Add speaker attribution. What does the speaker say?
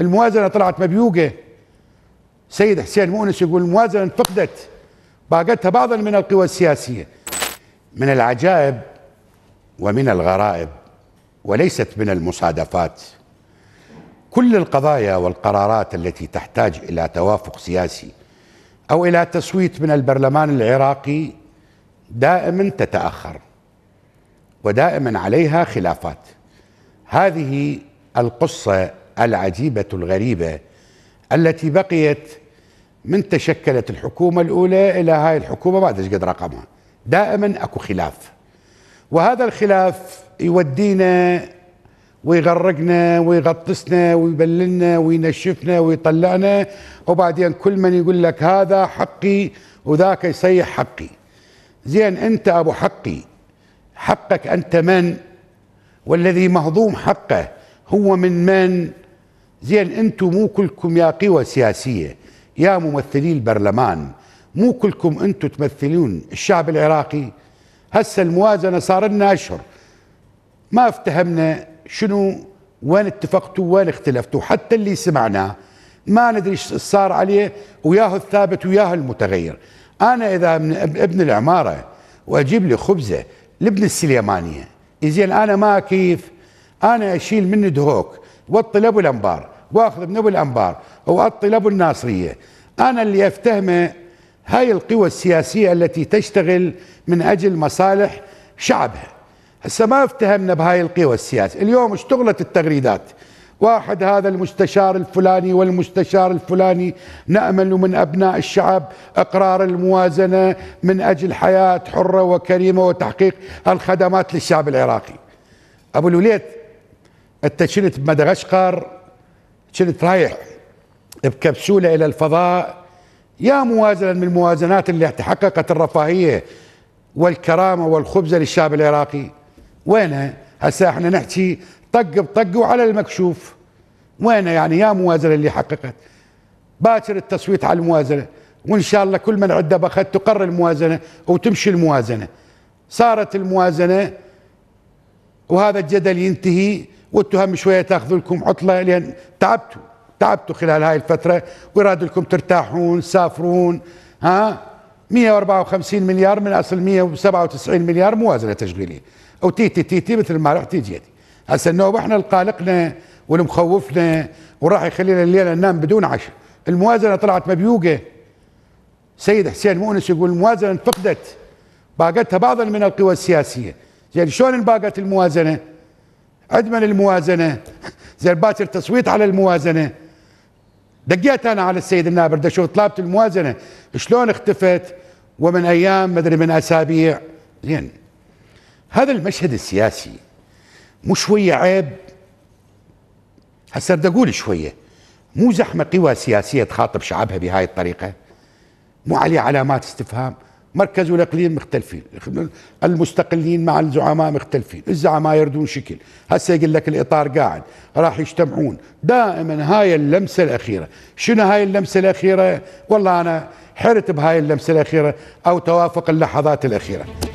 Speaker 1: الموازنه طلعت مبيوقة سيد حسين مؤنس يقول الموازنه انفقدت باقتها بعضا من القوى السياسيه من العجائب ومن الغرائب وليست من المصادفات كل القضايا والقرارات التي تحتاج الى توافق سياسي او الى تصويت من البرلمان العراقي دائما تتاخر ودائما عليها خلافات هذه القصه العجيبه الغريبه التي بقيت من تشكلت الحكومه الاولى الى هاي الحكومه ما ادري قد رقمها دائما اكو خلاف وهذا الخلاف يودينا ويغرقنا ويغطسنا ويبللنا وينشفنا ويطلعنا وبعدين كل من يقول لك هذا حقي وذاك يصيح حقي زين انت ابو حقي حقك انت من والذي مهضوم حقه هو من من زين انتم مو كلكم يا قوى سياسيه يا ممثلي البرلمان مو كلكم انتم تمثلون الشعب العراقي هسه الموازنه صار لنا اشهر ما افتهمنا شنو وين اتفقتوا وين اختلفتوا حتى اللي سمعناه ما ندري ايش صار عليه وياه الثابت وياه المتغير انا اذا من ابن العماره واجيب لي خبزه لابن السليمانيه زين انا ما كيف انا اشيل من دهوك وطي لابو الانبار واخذ من ابو الانبار واطي لابو الناصريه انا اللي افتهمه هاي القوى السياسيه التي تشتغل من اجل مصالح شعبها هسه ما افتهمنا بهاي القوى السياسيه اليوم اشتغلت التغريدات واحد هذا المستشار الفلاني والمستشار الفلاني نأمل من أبناء الشعب إقرار الموازنة من أجل حياة حرة وكريمة وتحقيق الخدمات للشعب العراقي أبو الوليد انت شلت بمدغشقر شلت رايح بكبسوله الى الفضاء يا موازنه من الموازنات اللي تحققت الرفاهيه والكرامه والخبزه للشعب العراقي وينها؟ هسه احنا نحكي طق بطق وعلى المكشوف وينها يعني يا موازنه اللي حققت باكر التصويت على الموازنه وان شاء الله كل من عنده بخت تقر الموازنه وتمشي الموازنه صارت الموازنه وهذا الجدل ينتهي وانتم هم شويه تاخذوا لكم عطله لان تعبتوا تعبتوا خلال هاي الفتره ويراد لكم ترتاحون تسافرون ها 154 مليار من اصل 197 مليار موازنه تشغيليه او تيتي تيتي تي مثل ما راح تيجي يدي هسه النوم احنا القالقنا والمخوفنا وراح يخلينا الليله ننام بدون عشاء الموازنه طلعت مبيوقه سيد حسين مؤنس يقول الموازنه انفقدت باقتها بعضا من القوى السياسيه زين يعني شلون انباقت الموازنه؟ عدم الموازنه زي باكر تصويت على الموازنه دقيت انا على السيد النابر دشوف طلبت الموازنه شلون اختفت ومن ايام مدري من اسابيع زين هذا المشهد السياسي مو شويه عيب هسه بدي اقول شويه مو زحمه قوى سياسيه تخاطب شعبها بهاي الطريقه مو عليه علامات استفهام مركز والاقليم مختلفين المستقلين مع الزعماء مختلفين الزعماء يردون شكل هسه يقول لك الاطار قاعد راح يجتمعون دائما هاي اللمسه الاخيره شنو هاي اللمسه الاخيره والله انا حرت بهاي اللمسه الاخيره او توافق اللحظات الاخيره